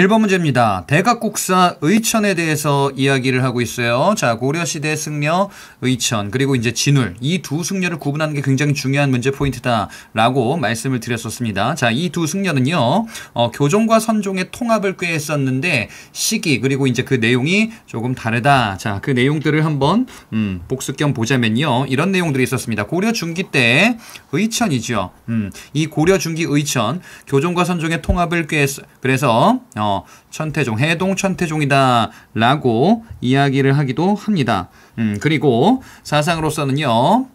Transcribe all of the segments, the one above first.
1번 문제입니다. 대각국사 의천에 대해서 이야기를 하고 있어요. 자, 고려시대 승려, 의천, 그리고 이제 진울. 이 두 승려를 구분하는 게 굉장히 중요한 문제 포인트다라고 말씀을 드렸었습니다. 자, 이 두 승려는요, 어, 교종과 선종의 통합을 꾀했었는데, 시기, 그리고 이제 그 내용이 조금 다르다. 자, 그 내용들을 한번, 음, 복습 겸 보자면요. 이런 내용들이 있었습니다. 고려 중기 때, 의천이죠. 음, 이 고려 중기 의천, 교종과 선종의 통합을 꾀했, 그래서, 어, 천태종, 해동 천태종이다라고 이야기를 하기도 합니다. 음, 그리고 사상으로서는요.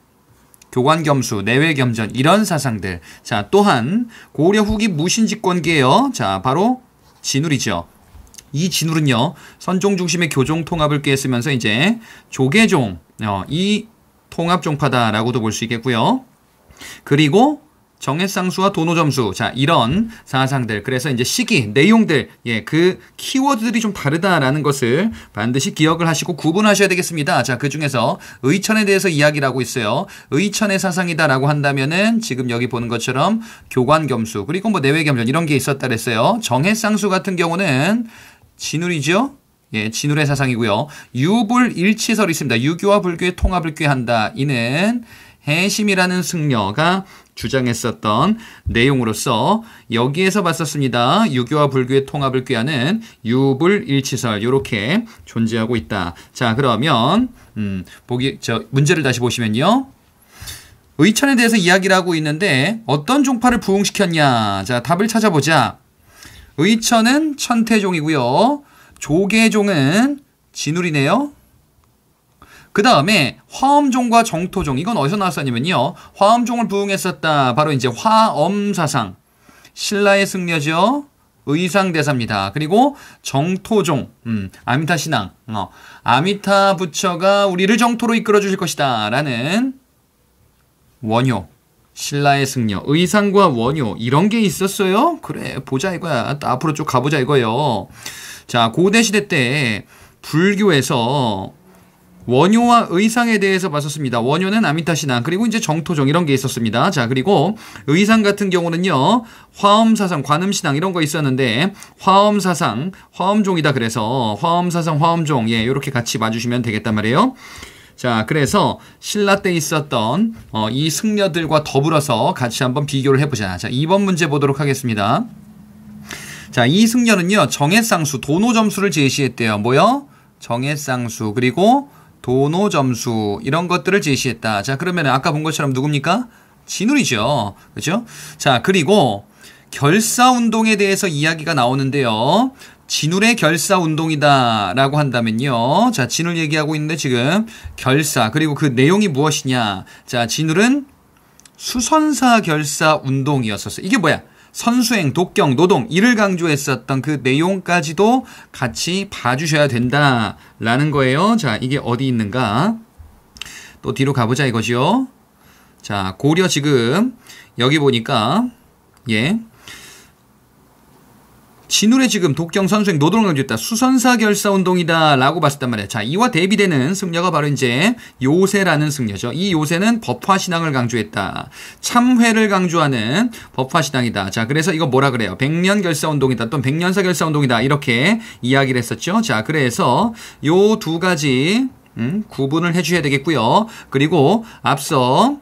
교관겸수, 내외겸전 이런 사상들. 자, 또한 고려 후기 무신집권계요. 자, 바로 진울이죠. 이 진울은요 선종 중심의 교종 통합을 꾀했으면서 이제 조계종 어, 이 통합 종파다라고도 볼 수 있겠고요. 그리고 정해상수와 도노점수. 자, 이런 사상들. 그래서 이제 시기, 내용들, 예, 그 키워드들이 좀 다르다라는 것을 반드시 기억을 하시고 구분하셔야 되겠습니다. 자, 그 중에서 의천에 대해서 이야기를 하고 있어요. 의천의 사상이다라고 한다면은 지금 여기 보는 것처럼 교관겸수, 그리고 뭐 내외겸전 이런 게 있었다 그랬어요. 정해상수 같은 경우는 진울이죠? 예, 진울의 사상이고요. 유불 일치설이 있습니다. 유교와 불교의 통합을 꾀한다. 이는 해심이라는 승려가 주장했었던 내용으로서 여기에서 봤었습니다. 유교와 불교의 통합을 꾀하는 유불일치설 이렇게 존재하고 있다. 자 그러면 음, 보기 저 문제를 다시 보시면요. 의천에 대해서 이야기를 하고 있는데 어떤 종파를 부흥시켰냐. 자 답을 찾아보자. 의천은 천태종이고요. 조계종은 진울이네요. 그 다음에 화엄종과 정토종 이건 어디서 나왔었냐면요. 화엄종을 부흥했었다. 바로 이제 화엄사상. 신라의 승려죠. 의상대사입니다. 그리고 정토종, 음, 아미타 신앙, 어, 아미타 부처가 우리를 정토로 이끌어 주실 것이다. 라는 원효, 신라의 승려, 의상과 원효, 이런 게 있었어요? 그래, 보자 이거야. 앞으로 쭉 가보자 이거예요. 자, 고대시대 때 불교에서 원효와 의상에 대해서 봤었습니다. 원효는 아미타시나 그리고 이제 정토종 이런 게 있었습니다. 자 그리고 의상 같은 경우는요 화엄사상 관음신앙 이런 거 있었는데 화엄사상 화엄종이다 그래서 화엄사상 화엄종 예 이렇게 같이 봐주시면 되겠단 말이에요. 자, 그래서 신라 때 있었던 어, 이 승려들과 더불어서 같이 한번 비교를 해보자. 자, 2번 문제 보도록 하겠습니다. 자, 이 승려는요, 정해쌍수, 도노 점수를 제시했대요. 뭐요? 정해쌍수, 그리고 도노 점수 이런 것들을 제시했다. 자, 그러면 아까 본 것처럼 누굽니까? 진울이죠. 그죠? 자, 그리고 결사 운동에 대해서 이야기가 나오는데요. 진울의 결사 운동이다라고 한다면요. 자, 진울 얘기하고 있는데 지금 결사 그리고 그 내용이 무엇이냐? 자, 진울은 수선사 결사 운동이었었어요. 이게 뭐야? 선수행, 독경, 노동 이를 강조했었던 그 내용까지도 같이 봐주셔야 된다라는 거예요. 자, 이게 어디 있는가? 또 뒤로 가보자 이거지요. 자, 고려 지금 여기 보니까 예. 진울의 지금 독경 선수행 노동강조였다. 수선사 결사 운동이다라고 봤었단 말이야. 자, 이와 대비되는 승려가 바로 이제 요새라는 승려죠. 이 요새는 법화 신앙을 강조했다. 참회를 강조하는 법화 신앙이다. 자, 그래서 이거 뭐라 그래요? 백년 결사 운동이다. 또 백년사 결사 운동이다. 이렇게 이야기를 했었죠. 자, 그래서 요 두 가지 음, 구분을 해주셔야 되겠고요. 그리고 앞서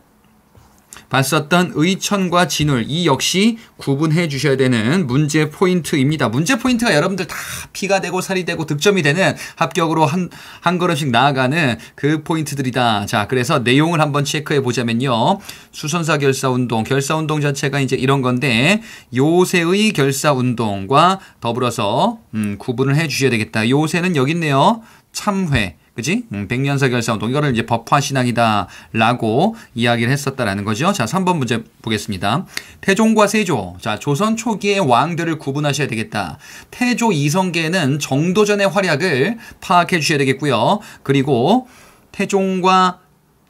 봤었던 의천과 진울 이 역시 구분해 주셔야 되는 문제 포인트입니다. 문제 포인트가 여러분들 다 피가 되고 살이 되고 득점이 되는 합격으로 한, 한 걸음씩 나아가는 그 포인트들이다. 자, 그래서 내용을 한번 체크해 보자면요. 수선사 결사운동, 결사운동 자체가 이제 이런 건데 요새의 결사운동과 더불어서 음, 구분을 해 주셔야 되겠다. 요새는 여기 있네요. 참회. 그지? 음, 백년사 결사운동. 이거를 이제 법화신앙이다라고 이야기를 했었다라는 거죠. 자, 3번 문제 보겠습니다. 태종과 세조. 자, 조선 초기의 왕들을 구분하셔야 되겠다. 태조 이성계는 정도전의 활약을 파악해 주셔야 되겠고요. 그리고 태종과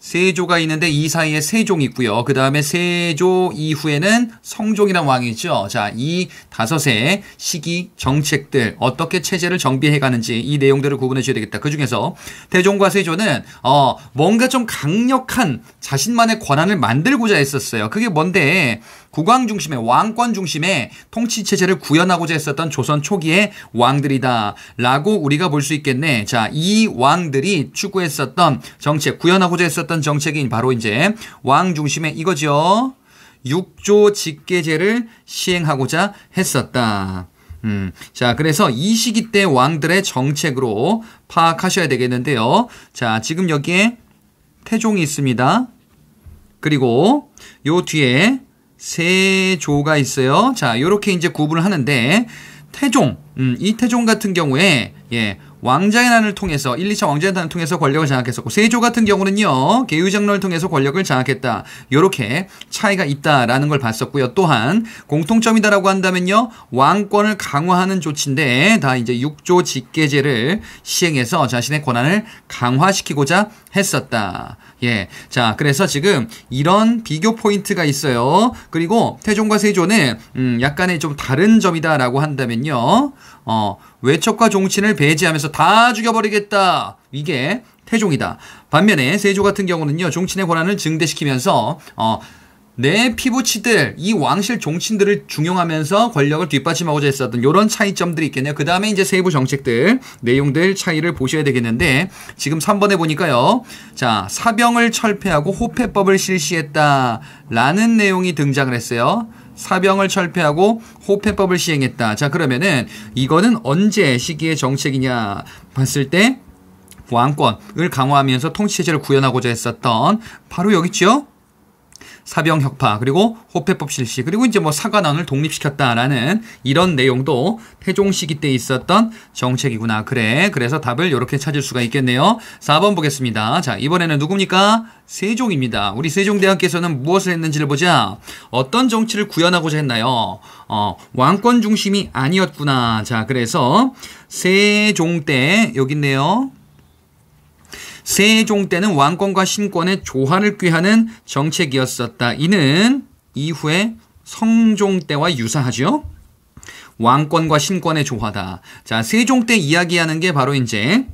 세조가 있는데 이 사이에 세종이 있고요. 그 다음에 세조 이후에는 성종이란 왕이 죠 자, 이 다섯의 시기 정책들 어떻게 체제를 정비해 가는지 이 내용들을 구분해 주셔야 되겠다. 그 중에서 대종과 세조는 어 뭔가 좀 강력한 자신만의 권한을 만들고자 했었어요. 그게 뭔데? 국왕 중심의 왕권 중심의 통치 체제를 구현하고자 했었던 조선 초기의 왕들이다라고 우리가 볼 수 있겠네. 자, 이 왕들이 추구했었던 정책, 구현하고자 했었던 정책이 바로 이제 왕 중심의 이거죠. 6조 직계제를 시행하고자 했었다. 음, 자, 그래서 이 시기 때 왕들의 정책으로 파악하셔야 되겠는데요. 자, 지금 여기에 태종이 있습니다. 그리고 요 뒤에 세 조가 있어요. 자, 요렇게 이제 구분을 하는데 태종, 음, 이 태종 같은 경우에 예, 왕자의 난을 통해서 1, 2차 왕자의 난을 통해서 권력을 장악했었고 세조 같은 경우는요. 계유장로을 통해서 권력을 장악했다. 이렇게 차이가 있다라는 걸 봤었고요. 또한 공통점이다라고 한다면요. 왕권을 강화하는 조치인데 다 이제 6조 직계제를 시행해서 자신의 권한을 강화시키고자 했었다. 예. 자, 그래서 지금 이런 비교 포인트가 있어요. 그리고 태종과 세조는 음, 약간의 좀 다른 점이다라고 한다면요. 어, 외척과 종친을 배제하면서 다 죽여버리겠다. 이게 태종이다. 반면에 세조 같은 경우는요. 종친의 권한을 증대시키면서 어, 내 피부치들, 이 왕실 종친들을 중용하면서 권력을 뒷받침하고자 했었던 이런 차이점들이 있겠네요. 그 다음에 이제 세부 정책들, 내용들 차이를 보셔야 되겠는데, 지금 3번에 보니까요. 자, 사병을 철폐하고 호패법을 실시했다. 라는 내용이 등장을 했어요. 사병을 철폐하고 호패법을 시행했다. 자, 그러면은 이거는 언제 시기의 정책이냐 봤을 때 왕권을 강화하면서 통치체제를 구현하고자 했었던 바로 여기죠. 사병 혁파 그리고 호패법 실시 그리고 이제 뭐 사관원을 독립시켰다라는 이런 내용도 태종 시기 때 있었던 정책이구나. 그래. 그래서 답을 이렇게 찾을 수가 있겠네요. 4번 보겠습니다. 자, 이번에는 누굽니까? 세종입니다. 우리 세종대왕께서는 무엇을 했는지를 보자. 어떤 정치를 구현하고자 했나요? 어, 왕권 중심이 아니었구나. 자, 그래서 세종 때 여기 있네요. 세종 때는 왕권과 신권의 조화를 꾀하는 정책이었었다. 이는 이후에 성종 때와 유사하죠. 왕권과 신권의 조화다. 자, 세종 때 이야기하는 게 바로 이제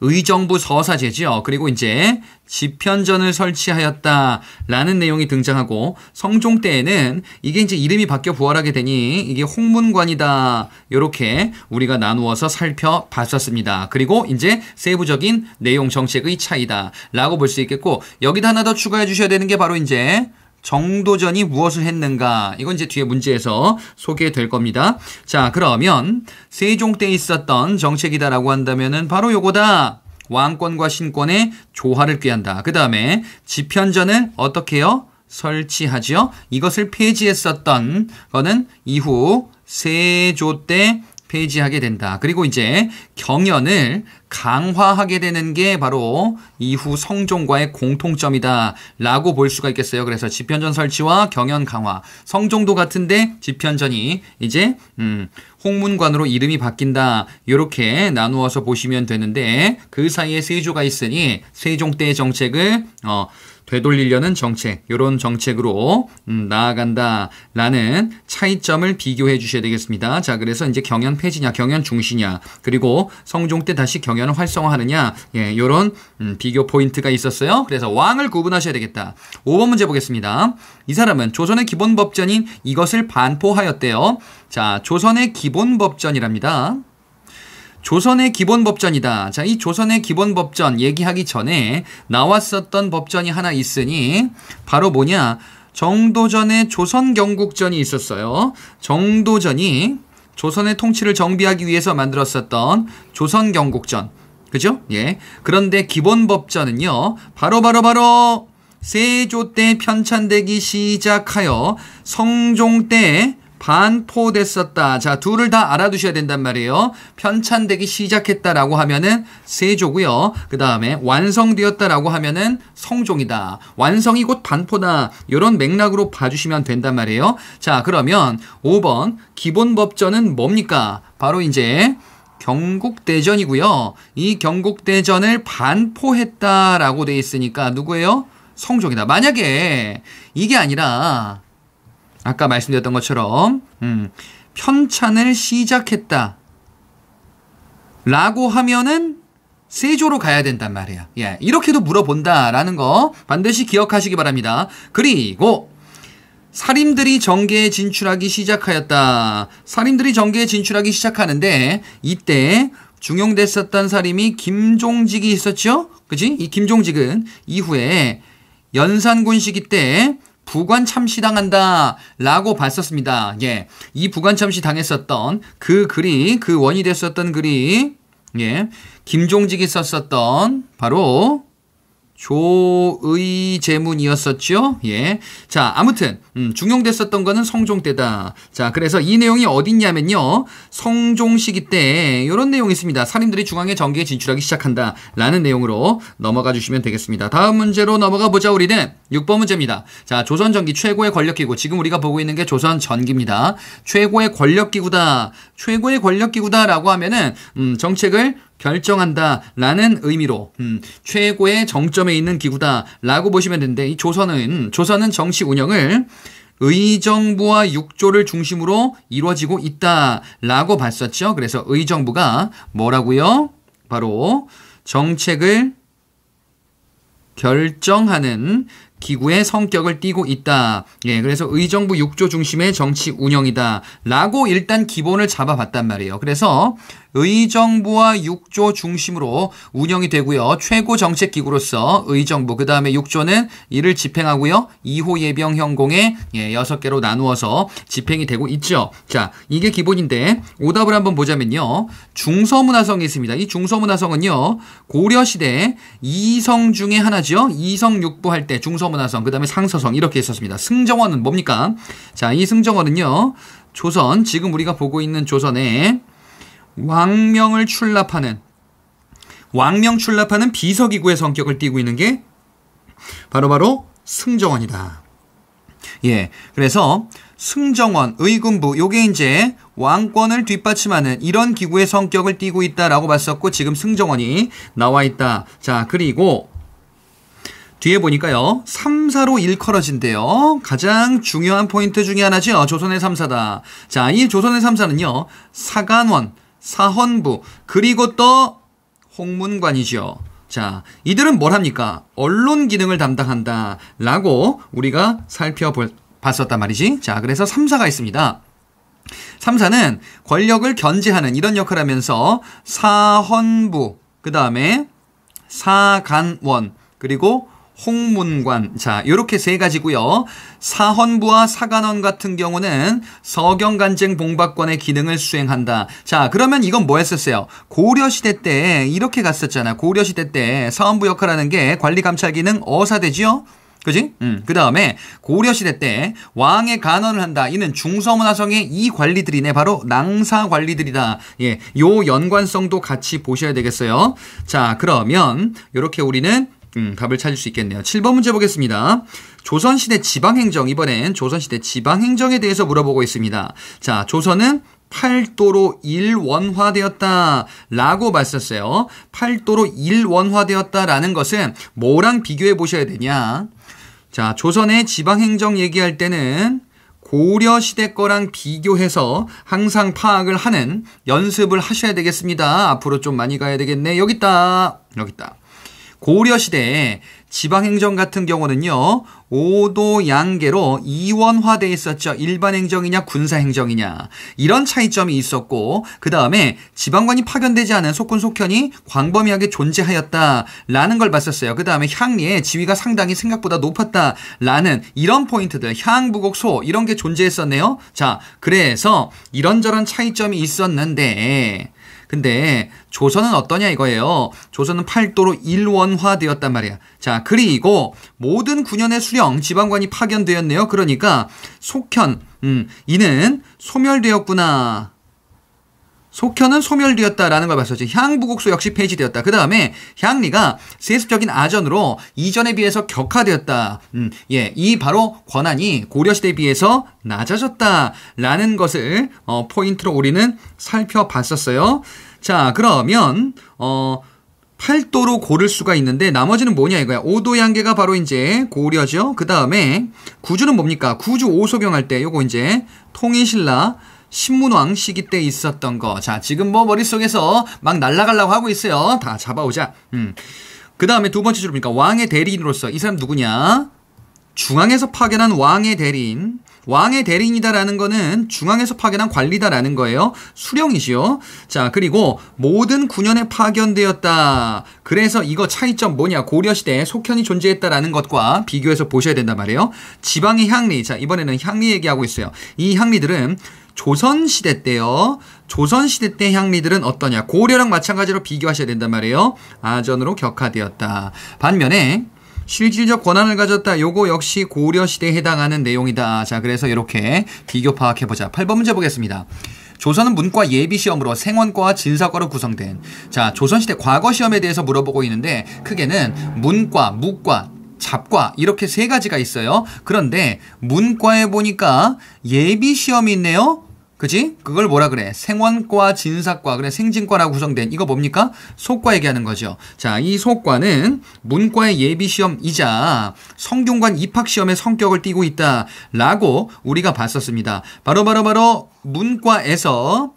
의정부 서사제지요. 그리고 이제 집현전을 설치하였다라는 내용이 등장하고 성종 때에는 이게 이제 이름이 바뀌어 부활하게 되니 이게 홍문관이다 이렇게 우리가 나누어서 살펴봤었습니다. 그리고 이제 세부적인 내용 정책의 차이다라고 볼 수 있겠고 여기다 하나 더 추가해 주셔야 되는 게 바로 이제 정도전이 무엇을 했는가 이건 이제 뒤에 문제에서 소개될 겁니다. 자 그러면 세종 때 있었던 정책이다라고 한다면은 바로 요거다. 왕권과 신권의 조화를 꾀한다. 그 다음에 집현전을 어떻게 요 설치하지요. 이것을 폐지했었던 거는 이후 세조 때 폐지하게 된다. 그리고 이제 경연을 강화하게 되는 게 바로 이후 성종과의 공통점이다라고 볼 수가 있겠어요. 그래서 집현전 설치와 경연 강화. 성종도 같은데 집현전이 이제 음, 홍문관으로 이름이 바뀐다. 이렇게 나누어서 보시면 되는데 그 사이에 세조가 있으니 세종 때의 정책을 어 되돌리려는 정책, 요런 정책으로 음, 나아간다라는 차이점을 비교해 주셔야 되겠습니다. 자, 그래서 이제 경연 폐지냐, 경연 중시냐, 그리고 성종 때 다시 경연을 활성화하느냐, 예, 이런 음, 비교 포인트가 있었어요. 그래서 왕을 구분하셔야 되겠다. 5번 문제 보겠습니다. 이 사람은 조선의 기본 법전인 이것을 반포하였대요. 자, 조선의 기본 법전이랍니다. 조선의 기본 법전이다. 자, 이 조선의 기본 법전 얘기하기 전에 나왔었던 법전이 하나 있으니 바로 뭐냐? 정도전의 조선 경국전이 있었어요. 정도전이 조선의 통치를 정비하기 위해서 만들었었던 조선 경국전. 그죠? 예. 그런데 기본 법전은요. 바로 바로 바로 세조 때 편찬되기 시작하여 성종 때 반포됐었다. 자, 둘을 다 알아두셔야 된단 말이에요. 편찬되기 시작했다라고 하면은 세조고요. 그 다음에 완성되었다라고 하면은 성종이다. 완성이 곧 반포다. 이런 맥락으로 봐주시면 된단 말이에요. 자, 그러면 5번 기본법전은 뭡니까? 바로 이제 경국대전이고요. 이 경국대전을 반포했다라고 돼 있으니까 누구예요? 성종이다. 만약에 이게 아니라 아까 말씀드렸던 것처럼 음, 편찬을 시작했다. 라고 하면은 세조로 가야 된단 말이야. 예, 이렇게도 물어본다라는 거 반드시 기억하시기 바랍니다. 그리고 사림들이 정계에 진출하기 시작하였다. 사림들이 정계에 진출하기 시작하는데 이때 중용됐었던 사림이 김종직이 있었죠? 그지? 이 김종직은 이후에 연산군 시기 때 부관 참시당한다 라고 봤었습니다. 예. 이 부관 참시 당했었던 그 글이, 그 원이 됐었던 글이, 예. 김종직이 썼었던 바로 조의제문이었었죠. 예. 자, 아무튼 음, 중용됐었던 거는 성종 때다. 자, 그래서 이 내용이 어딨냐면요. 성종 시기 때 이런 내용이 있습니다. 사림들이 중앙의 정계에 진출하기 시작한다라는 내용으로 넘어가 주시면 되겠습니다. 다음 문제로 넘어가 보자. 우리는 6번 문제입니다. 자, 조선 전기 최고의 권력기구. 지금 우리가 보고 있는 게 조선 전기입니다. 최고의 권력기구다. 최고의 권력기구다라고 하면은 음, 정책을 결정한다 라는 의미로 음, 최고의 정점에 있는 기구다 라고 보시면 되는데 이 조선은 조선은 정치 운영을 의정부와 육조를 중심으로 이루어지고 있다 라고 봤었죠. 그래서 의정부가 뭐라고요? 바로 정책을 결정하는 기구의 성격을 띠고 있다. 예, 그래서 의정부 육조 중심의 정치 운영이다. 라고 일단 기본을 잡아봤단 말이에요. 그래서 의정부와 육조 중심으로 운영이 되고요. 최고 정책 기구로서 의정부 그다음에 육조는 이를 집행하고요. 2호 예병 형공에 예, 6개로 나누어서 집행이 되고 있죠. 자, 이게 기본인데 오답을 한번 보자면요. 중서문화성이 있습니다. 이 중서문화성은요. 고려 시대 이성 중에 하나죠. 이성 육부 할 때 중서문화성 그다음에 상서성 이렇게 있었습니다. 승정원은 뭡니까? 자, 이 승정원은요. 조선 지금 우리가 보고 있는 조선에 왕명을 출납하는 왕명 출납하는 비서기구의 성격을 띠고 있는 게 바로바로 승정원이다. 예. 그래서 승정원, 의군부 요게 이제 왕권을 뒷받침하는 이런 기구의 성격을 띠고 있다라고 봤었고 지금 승정원이 나와 있다. 자, 그리고 뒤에 보니까요. 3사로 일컬어진대요. 가장 중요한 포인트 중에 하나죠. 조선의 3사다. 자, 이 조선의 3사는요. 사관원 사헌부 그리고 또 홍문관이죠. 자, 이들은 뭘 합니까? 언론 기능을 담당한다. 라고 우리가 살펴봤었단 말이지. 자, 그래서 3사가 있습니다. 3사는 권력을 견제하는 이런 역할을 하면서 사헌부, 그 다음에 사간원, 그리고 홍문관. 자, 이렇게세 가지고요. 사헌부와 사간원 같은 경우는 서경간쟁 봉박관의 기능을 수행한다. 자, 그러면 이건 뭐였었어요 고려시대 때 이렇게 갔었잖아. 고려시대 때 사헌부 역할하는 게 관리감찰 기능 어사대지요? 그지? 음. 그 다음에 고려시대 때 왕의 간언을 한다. 이는 중서문화성의 이 관리들이네. 바로 낭사 관리들이다. 예. 요 연관성도 같이 보셔야 되겠어요. 자, 그러면 이렇게 우리는 음, 답을 찾을 수 있겠네요. 7번 문제 보겠습니다. 조선시대 지방행정, 이번엔 조선시대 지방행정에 대해서 물어보고 있습니다. 자, 조선은 8도로 일원화되었다 라고 봤었어요. 8도로 일원화되었다라는 것은 뭐랑 비교해 보셔야 되냐. 자, 조선의 지방행정 얘기할 때는 고려시대 거랑 비교해서 항상 파악을 하는 연습을 하셔야 되겠습니다. 앞으로 좀 많이 가야 되겠네. 여기 있다. 여기 있다. 고려 시대에 지방행정 같은 경우는요, 오도 양계로 이원화돼 있었죠. 일반 행정이냐 군사 행정이냐 이런 차이점이 있었고 그 다음에 지방관이 파견되지 않은 속군속현이 광범위하게 존재하였다라는 걸 봤었어요. 그 다음에 향리의 지위가 상당히 생각보다 높았다라는 이런 포인트들 향부곡소 이런 게 존재했었네요. 자 그래서 이런저런 차이점이 있었는데 근데 조선은 어떠냐 이거예요. 조선은 팔도로 일원화되었단 말이야. 자, 그리고 모든 군현의 수령, 지방관이 파견되었네요. 그러니까 속현, 음, 이는 소멸되었구나. 속현은 소멸되었다라는 걸 봤었지. 향부국소 역시 폐지되었다. 그 다음에 향리가 세습적인 아전으로 이전에 비해서 격화되었다. 음, 예, 이 바로 권한이 고려시대에 비해서 낮아졌다라는 것을 어, 포인트로 우리는 살펴봤었어요. 자, 그러면 어. 8도로 고를 수가 있는데 나머지는 뭐냐 이거야. 5도 양계가 바로 이제 고려죠. 그 다음에 구주는 뭡니까? 구주 오소경 할때 요거 이제 통일신라 신문왕 시기 때 있었던 거. 자, 지금 뭐 머릿속에서 막 날아가려고 하고 있어요. 다 잡아오자. 음. 그 다음에 두 번째 줄입니까 왕의 대리인으로서 이 사람 누구냐? 중앙에서 파견한 왕의 대리인. 왕의 대리인이다라는 거는 중앙에서 파견한 관리다라는 거예요. 수령이시요. 자, 그리고 모든 군현에 파견되었다. 그래서 이거 차이점 뭐냐? 고려시대에 속현이 존재했다라는 것과 비교해서 보셔야 된단 말이에요. 지방의 향리. 자, 이번에는 향리 얘기하고 있어요. 이 향리들은 조선시대 때요. 조선시대 때 향리들은 어떠냐. 고려랑 마찬가지로 비교하셔야 된단 말이에요. 아전으로 격화되었다. 반면에 실질적 권한을 가졌다. 요거 역시 고려시대에 해당하는 내용이다. 자, 그래서 이렇게 비교 파악해보자. 8번 문제 보겠습니다. 조선은 문과 예비시험으로 생원과와 진사과로 구성된 자 조선시대 과거시험에 대해서 물어보고 있는데 크게는 문과, 무과, 잡과 이렇게 세 가지가 있어요. 그런데 문과에 보니까 예비시험이 있네요. 그지? 그걸 뭐라 그래? 생원과 진사과 그래 생진과라고 구성된 이거 뭡니까? 소과 얘기하는 거죠. 자, 이 소과는 문과의 예비 시험이자 성균관 입학 시험의 성격을 띠고 있다라고 우리가 봤었습니다. 바로 바로 바로 문과에서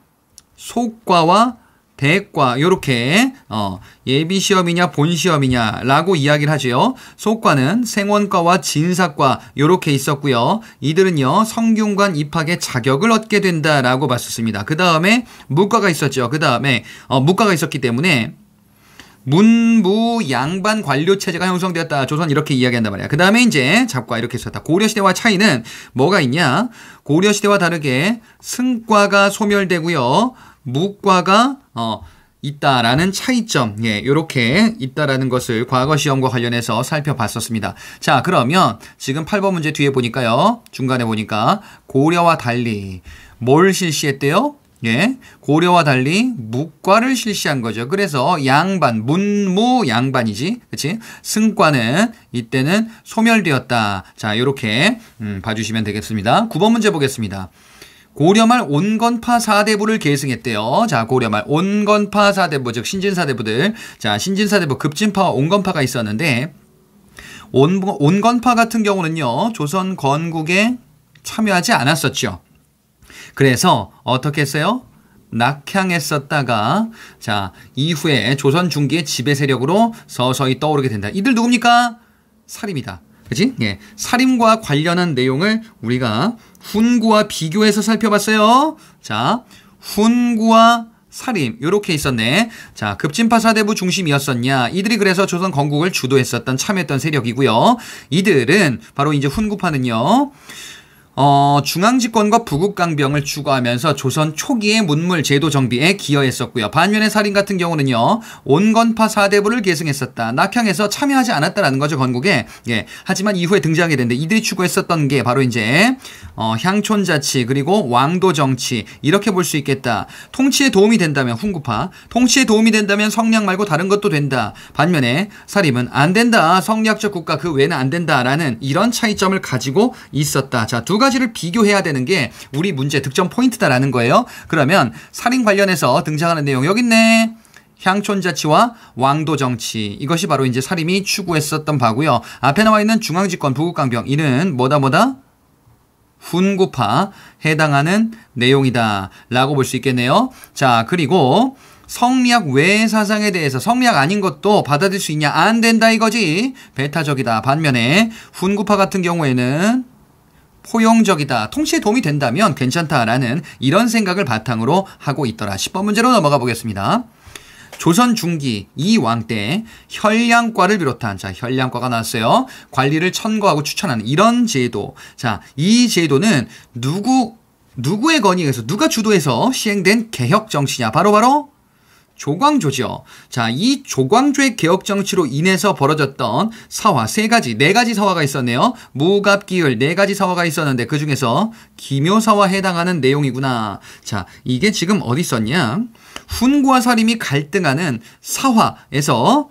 소과와 대과 요렇게 어, 예비 시험이냐 본 시험이냐라고 이야기를 하지요. 소과는 생원과와 진사과 요렇게 있었고요. 이들은요 성균관 입학에 자격을 얻게 된다라고 봤었습니다. 그 다음에 무과가 있었죠. 그 다음에 어, 무과가 있었기 때문에 문부 양반 관료 체제가 형성되었다. 조선 이렇게 이야기한단 말이야. 그 다음에 이제 잡과 이렇게 썼다. 고려시대와 차이는 뭐가 있냐? 고려시대와 다르게 승과가 소멸되고요. 무과가 어, 있다라는 차이점, 예, 요렇게 있다라는 것을 과거 시험과 관련해서 살펴봤었습니다. 자, 그러면 지금 8번 문제 뒤에 보니까요. 중간에 보니까 고려와 달리 뭘 실시했대요? 예, 고려와 달리 무과를 실시한 거죠. 그래서 양반, 문무 양반이지. 그치? 승과는 이때는 소멸되었다. 자, 요렇게, 음, 봐주시면 되겠습니다. 9번 문제 보겠습니다. 고려말 온건파 사대부를 계승했대요. 자, 고려말 온건파 사대부, 즉 신진사대부들. 자, 신진사대부, 급진파와 온건파가 있었는데 온, 온건파 같은 경우는요. 조선 건국에 참여하지 않았었죠. 그래서 어떻게 했어요? 낙향했었다가 자, 이후에 조선 중기의 지배 세력으로 서서히 떠오르게 된다. 이들 누굽니까? 사림이다. 그지? 예. 살인과 관련한 내용을 우리가 훈구와 비교해서 살펴봤어요. 자, 훈구와 사림 요렇게 있었네. 자, 급진파사대부 중심이었었냐. 이들이 그래서 조선 건국을 주도했었던 참여했던 세력이고요. 이들은 바로 이제 훈구파는요. 어, 중앙집권과 부국강병을 추구하면서 조선 초기의 문물 제도 정비에 기여했었고요. 반면에 살인 같은 경우는요. 온건파 사대부를 계승했었다. 낙향해서 참여하지 않았다라는 거죠. 건국에. 예. 하지만 이후에 등장하게 되는데 이들이 추구했었던 게 바로 이제 어, 향촌자치 그리고 왕도정치 이렇게 볼 수 있겠다. 통치에 도움이 된다면 훈구파 통치에 도움이 된다면 성량 말고 다른 것도 된다. 반면에 사립은 안 된다. 성리학적 국가 그 외에는 안 된다라는 이런 차이점을 가지고 있었다. 자, 두 가지 가지를 비교해야 되는 게 우리 문제 득점 포인트다라는 거예요. 그러면 살인 관련해서 등장하는 내용 여기 있네. 향촌자치와 왕도정치 이것이 바로 이제 살인이 추구했었던 바고요. 앞에 나와 있는 중앙집권 부국강병 이는 뭐다 뭐다 훈구파 해당하는 내용이다 라고 볼 수 있겠네요. 자 그리고 성리학 외 사상에 대해서 성리학 아닌 것도 받아들일 수 있냐 안 된다 이거지 배타적이다 반면에 훈구파 같은 경우에는 포용적이다, 통신에 도움이 된다면 괜찮다라는 이런 생각을 바탕으로 하고 있더라. 10번 문제로 넘어가 보겠습니다. 조선 중기 이 왕 때 혈량과를 비롯한 자 혈량과가 나왔어요. 관리를 천거하고 추천하는 이런 제도. 자, 이 제도는 누구 누구의 건의에서 누가 주도해서 시행된 개혁 정치냐? 바로바로 바로 조광조죠. 자, 이 조광조의 개혁 정치로 인해서 벌어졌던 사화 세 가지, 네 가지 사화가 있었네요. 무갑기열네 가지 사화가 있었는데 그 중에서 기묘사화 해당하는 내용이구나. 자, 이게 지금 어디 있었냐? 훈과 사림이 갈등하는 사화에서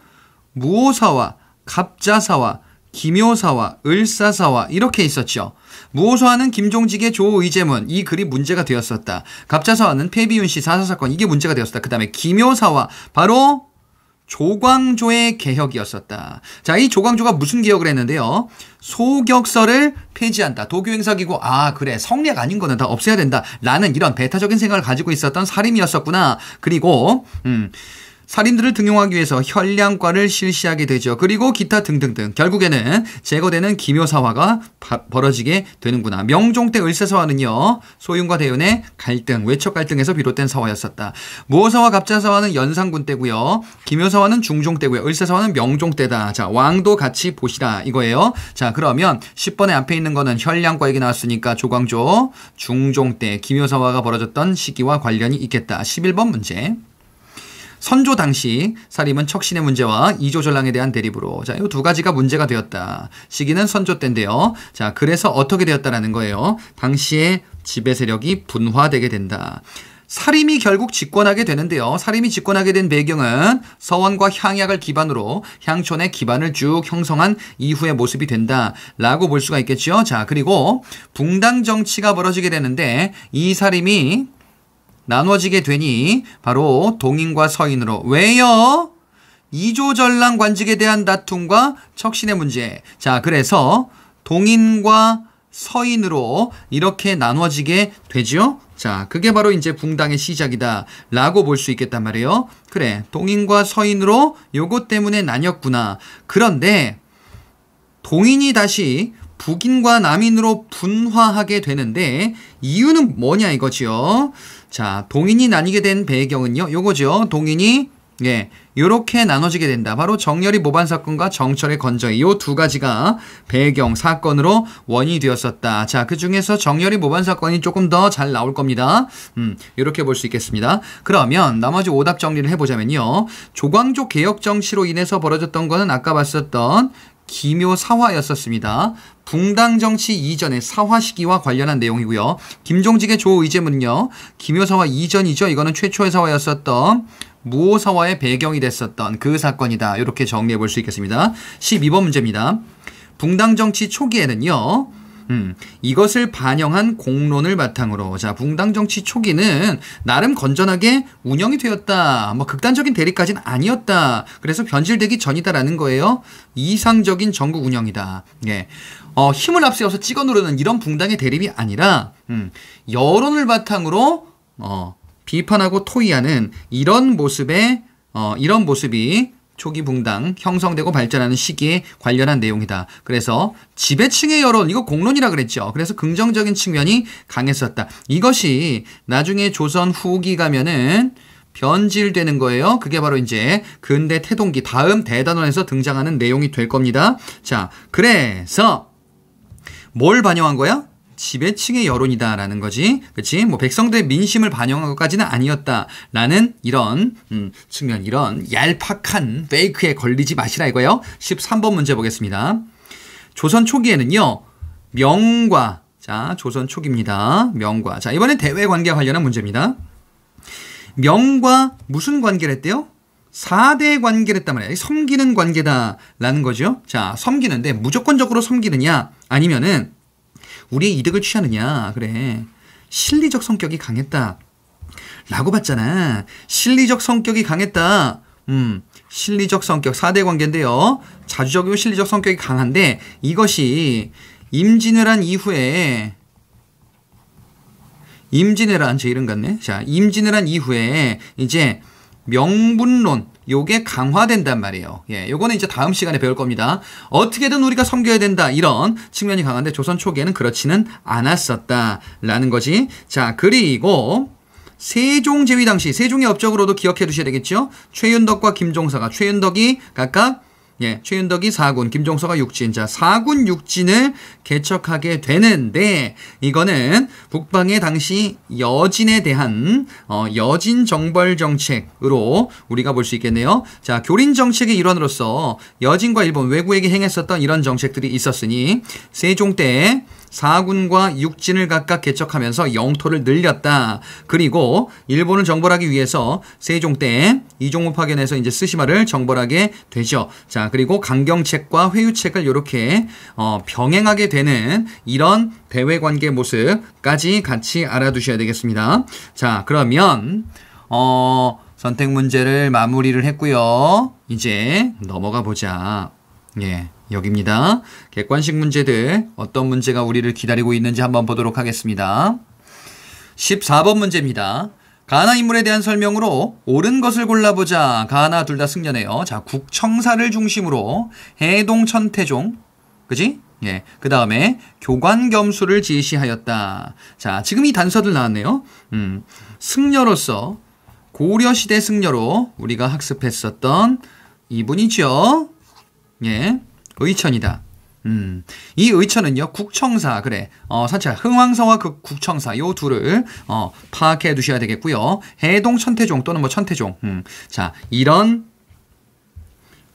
무오사화, 갑자사화, 기묘사와 을사사와 이렇게 있었죠. 무호소하는 김종직의 조의제문 이 글이 문제가 되었었다. 갑자사와는 폐비윤 씨 사사 사건 이게 문제가 되었었다. 그 다음에 기묘사와 바로 조광조의 개혁이었었다. 자, 이 조광조가 무슨 개혁을 했는데요. 소격설을 폐지한다. 도교 행사기고 아 그래 성례가 아닌 거는 다 없애야 된다. 라는 이런 배타적인 생각을 가지고 있었던 사림이었었구나. 그리고 음. 살인들을 등용하기 위해서 혈량과를 실시하게 되죠. 그리고 기타 등등등. 결국에는 제거되는 기묘사화가 바, 벌어지게 되는구나. 명종 때 을세사화는요. 소윤과 대윤의 갈등, 외척 갈등에서 비롯된 사화였었다. 무호사화, 갑자사화는 연산군 때고요. 기묘사화는 중종 때고요. 을세사화는 명종 때다. 자, 왕도 같이 보시라 이거예요. 자, 그러면 1 0번에 앞에 있는 거는 혈량과 얘기 나왔으니까 조광조, 중종 때 기묘사화가 벌어졌던 시기와 관련이 있겠다. 11번 문제. 선조 당시 사림은 척신의 문제와 이조전랑에 대한 대립으로 자, 이 두 가지가 문제가 되었다. 시기는 선조 때인데요. 자, 그래서 어떻게 되었다라는 거예요. 당시의 지배 세력이 분화되게 된다. 사림이 결국 집권하게 되는데요. 사림이 집권하게 된 배경은 서원과 향약을 기반으로 향촌의 기반을 쭉 형성한 이후의 모습이 된다라고 볼 수가 있겠죠. 자, 그리고 붕당 정치가 벌어지게 되는데 이 사림이 나눠지게 되니 바로 동인과 서인으로 왜요? 이조전랑 관직에 대한 다툼과 척신의 문제. 자, 그래서 동인과 서인으로 이렇게 나눠지게 되죠. 자, 그게 바로 이제 붕당의 시작이다. 라고 볼 수 있겠단 말이에요. 그래, 동인과 서인으로 요것 때문에 나뉘었구나. 그런데 동인이 다시 북인과 남인으로 분화하게 되는데 이유는 뭐냐 이거지요. 자, 동인이 나뉘게 된 배경은요. 요거죠. 동인이 예, 요렇게 나눠지게 된다. 바로 정열이 모반 사건과 정철의 건저이 요 두 가지가 배경 사건으로 원이 되었었다. 자, 그 중에서 정열이 모반 사건이 조금 더 잘 나올 겁니다. 음, 요렇게 볼 수 있겠습니다. 그러면 나머지 오답 정리를 해보자면요. 조광조 개혁 정치로 인해서 벌어졌던 거는 아까 봤었던 기묘사화였었습니다. 붕당정치 이전의 사화 시기와 관련한 내용이고요. 김종직의 조의제문은요. 기묘사화 이전이죠. 이거는 최초의 사화였었던 무오사화의 배경이 됐었던 그 사건이다. 이렇게 정리해 볼 수 있겠습니다. 12번 문제입니다. 붕당정치 초기에는요. 음, 이것을 반영한 공론을 바탕으로 자 붕당 정치 초기는 나름 건전하게 운영이 되었다. 뭐 극단적인 대립까지는 아니었다. 그래서 변질되기 전이다라는 거예요. 이상적인 정국 운영이다. 예. 어, 힘을 앞세워서 찍어 누르는 이런 붕당의 대립이 아니라 음, 여론을 바탕으로 어, 비판하고 토의하는 이런 모습에 어, 이런 모습이 초기 붕당 형성되고 발전하는 시기에 관련한 내용이다. 그래서 지배층의 여론 이거 공론이라 그랬죠. 그래서 긍정적인 측면이 강했었다. 이것이 나중에 조선 후기 가면은 변질되는 거예요. 그게 바로 이제 근대 태동기 다음 대단원에서 등장하는 내용이 될 겁니다. 자, 그래서 뭘 반영한 거야? 지배층의 여론이다라는 거지. 그치? 뭐 백성들의 민심을 반영한 것까지는 아니었다라는 이런, 음, 측면, 이런 얄팍한 페이크에 걸리지 마시라 이거예요. 13번 문제 보겠습니다. 조선 초기에는요, 명과, 자, 조선 초기입니다. 명과. 자, 이번엔 대외 관계 관련한 문제입니다. 명과 무슨 관계를 했대요? 4대 관계를 했단 말이에요. 섬기는 관계다라는 거죠. 자, 섬기는데 무조건적으로 섬기느냐, 아니면은 우리의 이득을 취하느냐. 그래. 실리적 성격이 강했다. 라고 봤잖아. 실리적 성격이 강했다. 음, 실리적 성격, 4대 관계인데요. 자주적이고 실리적 성격이 강한데 이것이 임진왜란 이후에 임진왜란 제 이름 같네. 자, 임진왜란 이후에 이제 명분론 요게 강화된단 말이에요. 예, 요거는 이제 다음 시간에 배울 겁니다. 어떻게든 우리가 섬겨야 된다. 이런 측면이 강한데 조선 초기에는 그렇지는 않았었다라는 거지. 자, 그리고 세종 제위 당시 세종의 업적으로도 기억해 두셔야 되겠죠. 최윤덕과 김종사가 최윤덕이 각각 예, 최윤덕이 4군, 김종서가 6진. 자, 4군 6진을 개척하게 되는데 이거는 북방의 당시 여진에 대한 어, 여진 정벌 정책으로 우리가 볼 수 있겠네요. 자, 교린 정책의 일환으로서 여진과 일본 외국에게 행했었던 이런 정책들이 있었으니 세종 때 4군과 6진을 각각 개척하면서 영토를 늘렸다. 그리고 일본을 정벌하기 위해서 세종 때 이종호 파견해서 이제 스시마를 정벌하게 되죠. 자, 그리고 강경책과 회유책을 이렇게 어, 병행하게 되는 이런 대외 관계 모습까지 같이 알아두셔야 되겠습니다. 자, 그러면 어, 선택 문제를 마무리를 했고요. 이제 넘어가 보자. 예. 여기입니다. 객관식 문제들 어떤 문제가 우리를 기다리고 있는지 한번 보도록 하겠습니다. 14번 문제입니다. 가나 인물에 대한 설명으로 옳은 것을 골라보자. 가나 둘 다 승려네요. 자, 국청사를 중심으로 해동 천태종, 그지? 예. 그 다음에 교관 겸수를 지시하였다. 자, 지금 이 단서들 나왔네요. 음, 승려로서 고려 시대 승려로 우리가 학습했었던 이분이죠. 예. 의천이다. 음, 이 의천은요 국청사 그래 어 사찰 흥왕성화 그 국청사 요 둘을 어 파악해 두셔야 되겠고요 해동 천태종 또는 뭐 천태종 음, 자 이런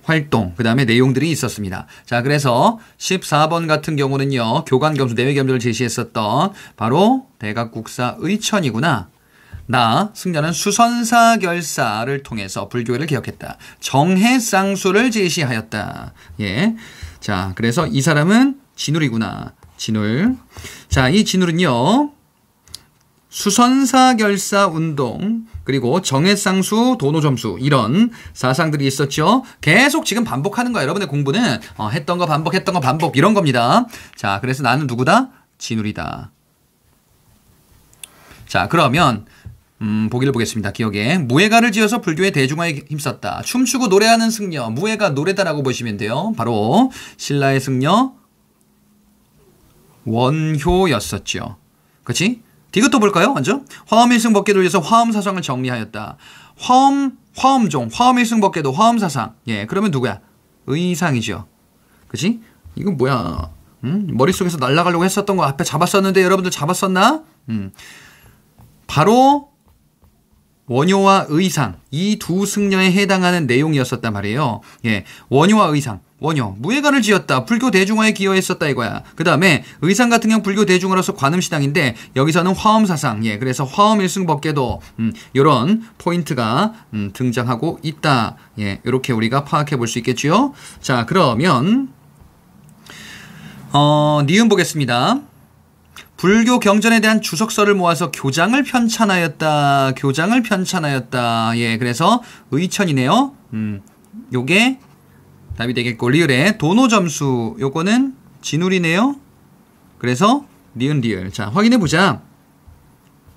활동, 그 다음에 내용들이 있었습니다. 자, 그래서 14번 같은 경우는요, 교관 겸수, 내외 겸수를 제시했었던 바로 대각국사 의천이구나. 나 승자는 수선사 결사를 통해서 불교를 개혁했다. 정해 쌍수를 제시하였다. 예. 자, 그래서 이 사람은 진울이구나. 진울. 자, 이 진울은요. 수선사 결사 운동 그리고 정해쌍수 도노점수 이런 사상들이 있었죠. 계속 지금 반복하는 거야. 여러분의 공부는 어, 했던 거 반복 했던 거 반복 이런 겁니다. 자 그래서 나는 누구다? 진울이다. 자 그러면 음, 보기를 보겠습니다. 기억에. 무예가를 지어서 불교의 대중화에 힘썼다. 춤추고 노래하는 승려. 무예가 노래다라고 보시면 돼요. 바로 신라의 승려 원효였었죠. 그치 디귿도 볼까요? 먼저 화엄일승 법계를 위해서 화엄사상을 정리하였다. 화엄 화엄종 화엄일승 법계도 화엄사상. 예, 그러면 누구야? 의상이죠. 그치 이건 뭐야? 음? 머릿속에서 날아가려고 했었던 거 앞에 잡았었는데 여러분들 잡았었나? 음. 바로 원효와 의상 이 두 승려에 해당하는 내용이었었단 말이에요. 예, 원효와 의상 원효 무예관을 지었다 불교 대중화에 기여했었다 이거야 그 다음에 의상 같은 경우 불교 대중화로서 관음시당인데 여기서는 화엄사상 예 그래서 화엄일승법계도 이런 음, 포인트가 음, 등장하고 있다 예 이렇게 우리가 파악해 볼 수 있겠지요 자 그러면 어 니은 보겠습니다 불교 경전에 대한 주석서를 모아서 교장을 편찬하였다. 교장을 편찬하였다. 예, 그래서 의천이네요. 음, 요게 답이 되겠고 리을의 도노 점수 요거는 진울이네요. 그래서 리은 리을. 자, 확인해 보자.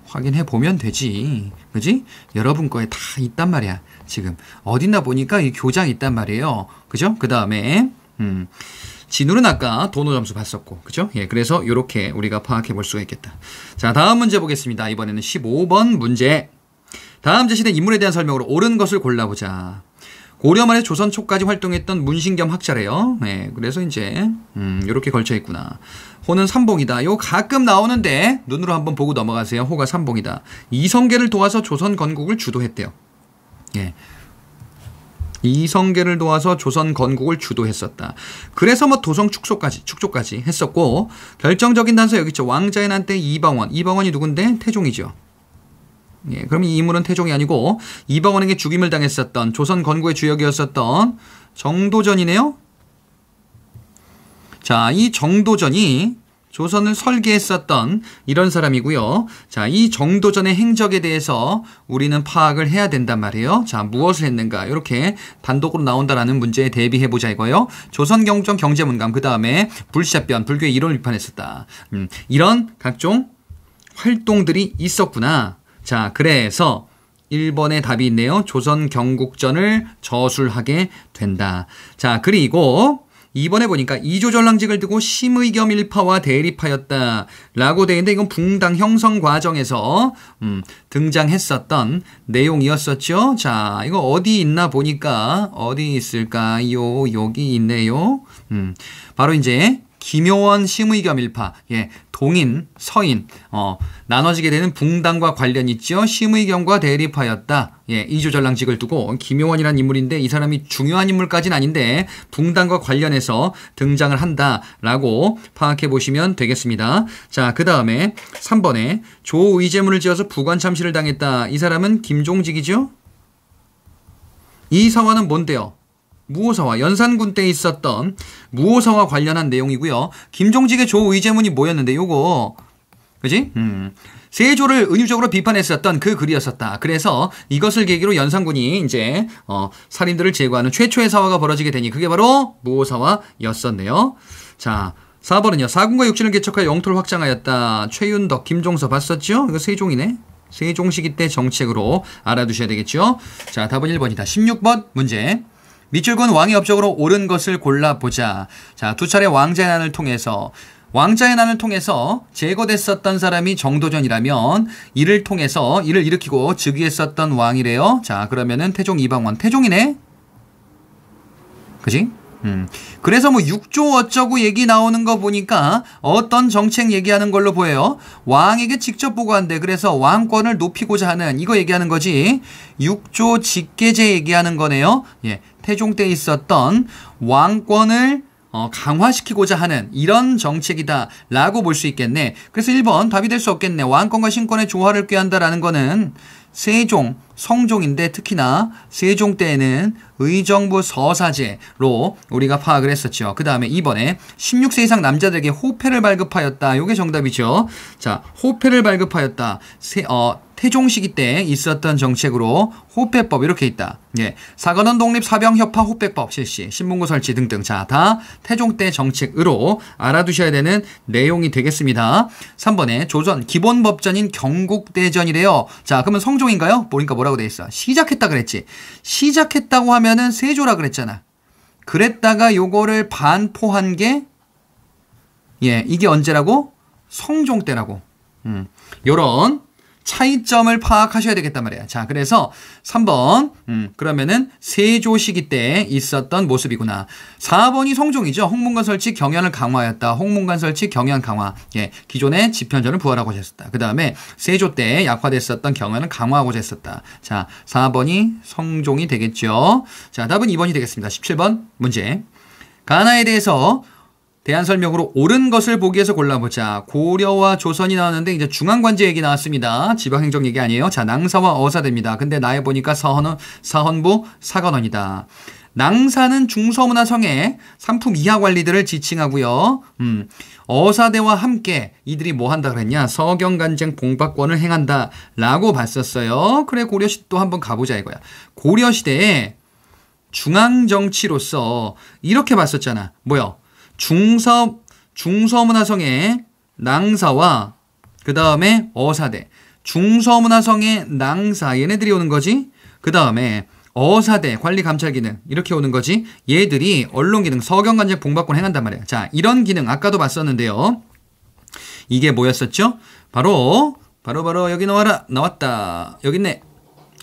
확인해 보면 되지. 그지? 여러분 거에 다 있단 말이야. 지금 어딨나 보니까 이 교장 있단 말이에요. 그죠? 그 다음에 음. 진우는 아까 도노 점수 봤었고 그죠? 예, 그래서 이렇게 우리가 파악해 볼 수가 있겠다. 자, 다음 문제 보겠습니다. 이번에는 15번 문제. 다음 제시된 인물에 대한 설명으로 옳은 것을 골라보자. 고려 말에 조선 초까지 활동했던 문신겸 학자래요. 네, 그래서 이제 음, 이렇게 걸쳐 있구나. 호는 삼봉이다. 요 가끔 나오는데 눈으로 한번 보고 넘어가세요. 호가 삼봉이다. 이성계를 도와서 조선 건국을 주도했대요. 예. 네. 이성계를 도와서 조선 건국을 주도했었다. 그래서 뭐 도성 축소까지 축조까지 했었고 결정적인 단서 여기 있죠. 왕자의 난때 이방원. 이방원이 누군데? 태종이죠. 예, 그럼 이 인물은 태종이 아니고 이방원에게 죽임을 당했었던 조선 건국의 주역이었었던 정도전이네요. 자, 이 정도전이 조선을 설계했었던 이런 사람이고요. 자, 이 정도전의 행적에 대해서 우리는 파악을 해야 된단 말이에요. 자, 무엇을 했는가? 이렇게 단독으로 나온다라는 문제에 대비해 보자 이거요 조선 경전 경제문감 그다음에 불시합변 불교의 이론을 비판했었다. 음, 이런 각종 활동들이 있었구나. 자, 그래서 1번의 답이 있네요. 조선 경국전을 저술하게 된다. 자, 그리고 이번에 보니까 이조전랑직을 두고 심의 겸 일파와 대립하였다라고 되는데 이건 붕당 형성 과정에서 음, 등장했었던 내용이었었죠. 자, 이거 어디 있나 보니까 어디 있을까요? 여기 있네요. 음, 바로 이제 김효원 심의겸 1파 예, 동인, 서인, 어, 나눠지게 되는 붕당과 관련 있죠. 심의겸과 대립하였다. 예, 이조전랑직을 두고 김효원이란 인물인데 이 사람이 중요한 인물까지는 아닌데 붕당과 관련해서 등장을 한다라고 파악해 보시면 되겠습니다. 자, 그 다음에 3번에 조의제문을 지어서 부관 참시를 당했다. 이 사람은 김종직이죠. 이 사화는 뭔데요? 무호사와 연산군 때 있었던 무호사와 관련한 내용이고요. 김종직의 조의제문이 뭐였는데 요거 그지? 음. 세조를 은유적으로 비판했었던 그 글이었었다. 그래서 이것을 계기로 연산군이 이제 어, 살인들을 제거하는 최초의 사화가 벌어지게 되니 그게 바로 무호사화였었네요. 자, 4번은요. 사군과 육신을 개척하여 영토를 확장하였다. 최윤덕, 김종서 봤었죠? 이거 세종이네. 세종 시기 때 정책으로 알아두셔야 되겠죠. 자, 답은 1번이다. 16번 문제. 밑줄은 왕이 업적으로 옳은 것을 골라보자. 자, 두 차례 왕자의 난을 통해서 왕자의 난을 통해서 제거됐었던 사람이 정도전이라면 이를 통해서 이를 일으키고 즉위했었던 왕이래요. 자, 그러면은 태종 이방원 태종이네. 그지? 음. 그래서 뭐 6조 어쩌고 얘기 나오는 거 보니까 어떤 정책 얘기하는 걸로 보여요. 왕에게 직접 보고한대. 그래서 왕권을 높이고자 하는 이거 얘기하는 거지. 6조 직계제 얘기하는 거네요. 예. 태종 때 있었던 왕권을 어, 강화시키고자 하는 이런 정책이다라고 볼 수 있겠네. 그래서 1번 답이 될 수 없겠네. 왕권과 신권의 조화를 꾀한다라는 거는 세종, 성종인데 특히나 세종 때에는 의정부 서사제로 우리가 파악을 했었죠. 그 다음에 이번에 16세 이상 남자들에게 호패를 발급하였다. 요게 정답이죠. 자, 호패를 발급하였다. 세, 어, 태종시기 때 있었던 정책으로 호패법 이렇게 있다. 예. 사관원 독립 사병협화 호패법 실시, 신문고 설치 등등. 자, 다 태종 때 정책으로 알아두셔야 되는 내용이 되겠습니다. 3번에 조선 기본법전인 경국대전이래요. 자, 그러면 성종 세종인가요? 보니까 뭐라고 돼 있어? 시작했다 그랬지. 시작했다고 하면은 세조라 그랬잖아. 그랬다가 요거를 반포한 게 예, 이게 언제라고? 성종 때라고. 음. 요런 차이점을 파악하셔야 되겠단 말이에요. 자, 그래서 3번. 음, 그러면은 세조 시기 때 있었던 모습이구나. 4번이 성종이죠. 홍문관 설치 경연을 강화하였다. 홍문관 설치 경연 강화. 예, 기존의 집현전을 부활하고자 했었다. 그 다음에 세조 때 약화됐었던 경연을 강화하고자 했었다. 자, 4번이 성종이 되겠죠. 자, 답은 2번이 되겠습니다. 17번 문제. 가나에 대해서 대한 설명으로 옳은 것을 보기에서 골라보자. 고려와 조선이 나왔는데 이제 중앙관제 얘기 나왔습니다. 지방행정 얘기 아니에요. 자, 낭사와 어사됩니다. 근데 나에 보니까 서헌은 사헌부 사관원이다. 낭사는 중서문화성의 상품 이하 관리들을 지칭하고요. 음, 어사대와 함께 이들이 뭐 한다 그랬냐? 서경간쟁 봉박권을 행한다라고 봤었어요. 그래 고려시 또 한번 가보자 이거야. 고려 시대에 중앙 정치로서 이렇게 봤었잖아. 뭐요? 중서 중서문화성의 낭사와 그 다음에 어사대 중서문화성의 낭사 얘네들이 오는 거지 그 다음에 어사대 관리 감찰 기능 이렇게 오는 거지 얘들이 언론 기능 서경관제 봉박권 행한단 말이야 자 이런 기능 아까도 봤었는데요 이게 뭐였었죠 바로 바로 바로 여기 나와라 나왔다 여기 있네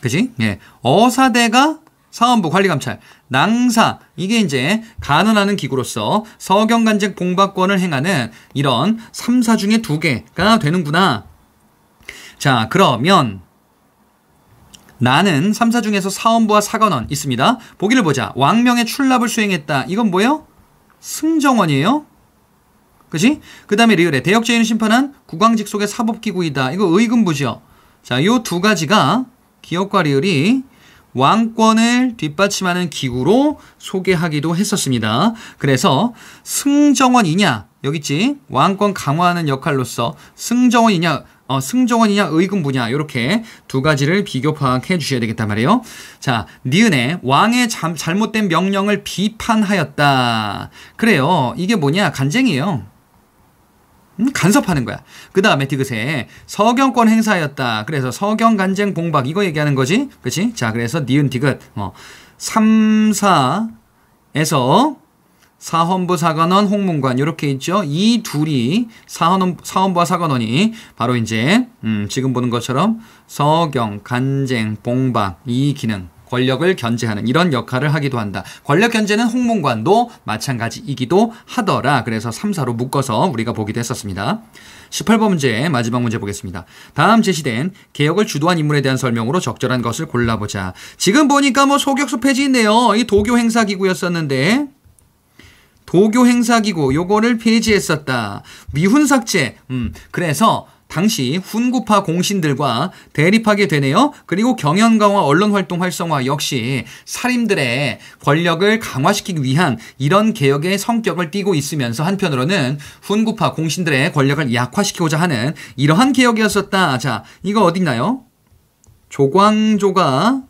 그지 예 어사대가 사원부 관리감찰, 낭사 이게 이제 간언하는 기구로서 서경간직 봉박권을 행하는 이런 3사 중에 두 개가 되는구나. 자 그러면 나는 3사 중에서 사원부와 사관원 있습니다. 보기를 보자. 왕명의 출납을 수행했다. 이건 뭐예요? 승정원이에요. 그지? 그 다음에 리을에 대역죄인을 심판한 국왕직 속의 사법기구이다. 이거 의금부지요 자, 요 두 가지가 기억과 리을이 왕권을 뒷받침하는 기구로 소개하기도 했었습니다. 그래서 승정원이냐 여기 있지 왕권 강화하는 역할로서 승정원이냐 어, 승정원이냐 의금부냐 이렇게 두 가지를 비교 파악해 주셔야 되겠단 말이에요. 자, 니은의 왕의 잠, 잘못된 명령을 비판하였다. 그래요. 이게 뭐냐? 간쟁이에요. 음, 간섭하는 거야. 그 다음에 디귿에 서경권 행사였다. 그래서 서경 간쟁 봉박 이거 얘기하는 거지. 그치? 자, 그래서 니은 디귿 어, 3 4에서 사헌부 사관원 홍문관 이렇게 있죠. 이 둘이 사헌 사헌부와 사관원이 바로 이제 음, 지금 보는 것처럼 서경 간쟁 봉박 이 기능 권력을 견제하는 이런 역할을 하기도 한다. 권력 견제는 홍문관도 마찬가지이기도 하더라. 그래서 3사로 묶어서 우리가 보기도 했었습니다. 18번 문제 마지막 문제 보겠습니다. 다음 제시된 개혁을 주도한 인물에 대한 설명으로 적절한 것을 골라보자. 지금 보니까 뭐 소격수 폐지 있네요. 이 도교 행사기구였었는데 도교 행사기구 요거를 폐지했었다. 미훈 삭제. 음, 그래서 당시 훈구파 공신들과 대립하게 되네요. 그리고 경영 강화, 언론 활동 활성화 역시 사림들의 권력을 강화시키기 위한 이런 개혁의 성격을 띠고 있으면서 한편으로는 훈구파 공신들의 권력을 약화시키고자 하는 이러한 개혁이었었다. 자, 이거 어딨나요? 조광조가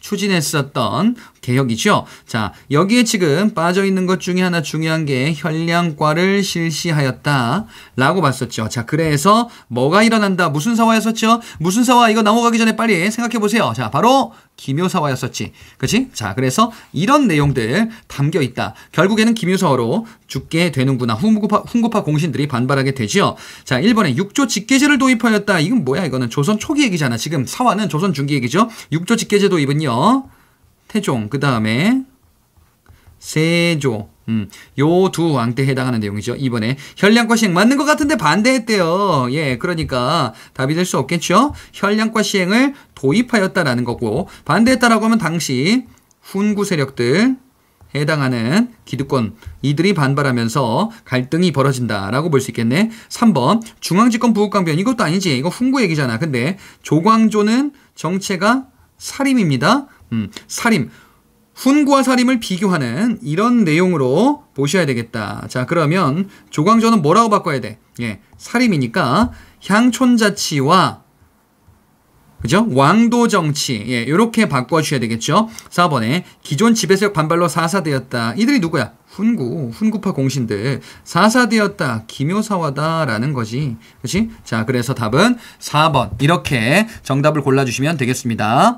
추진했었던 개혁이죠. 자, 여기에 지금 빠져 있는 것 중에 하나 중요한 게 혈량과를 실시하였다라고 봤었죠. 자, 그래서 뭐가 일어난다? 무슨 사화였었죠? 무슨 사화? 이거 넘어가기 전에 빨리 생각해 보세요. 자, 바로 기묘사화였었지. 그치? 자, 그래서 이런 내용들 담겨 있다. 결국에는 기묘사화로 죽게 되는구나. 훈구파, 훈구파 공신들이 반발하게 되죠 자, 1번에 6조 직계제를 도입하였다. 이건 뭐야? 이거는 조선 초기 얘기잖아. 지금 사화는 조선 중기 얘기죠. 6조 직계제 도입은요. 태종, 그 다음에 세조. 음, 요 두 왕 때 해당하는 내용이죠. 이번에 혈량과 시행 맞는 것 같은데 반대했대요. 예, 그러니까 답이 될 수 없겠죠. 혈량과 시행을 도입하였다라는 거고 반대했다라고 하면 당시 훈구 세력들 해당하는 기득권 이들이 반발하면서 갈등이 벌어진다라고 볼 수 있겠네. 3번 중앙집권 부국강변 이것도 아니지. 이거 훈구 얘기잖아. 근데 조광조는 정체가 사림입니다. 음, 살인, 훈구와 살인을 비교하는 이런 내용으로 보셔야 되겠다. 자, 그러면 조광조는 뭐라고 바꿔야 돼? 예, 살인이니까 향촌자치와 그죠? 왕도 정치. 예, 요렇게 바꿔주셔야 되겠죠? 4번에 기존 지배세력 반발로 사사되었다. 이들이 누구야? 훈구, 훈구파 공신들. 사사되었다. 기묘사화다라는 거지. 그치? 자, 그래서 답은 4번. 이렇게 정답을 골라주시면 되겠습니다.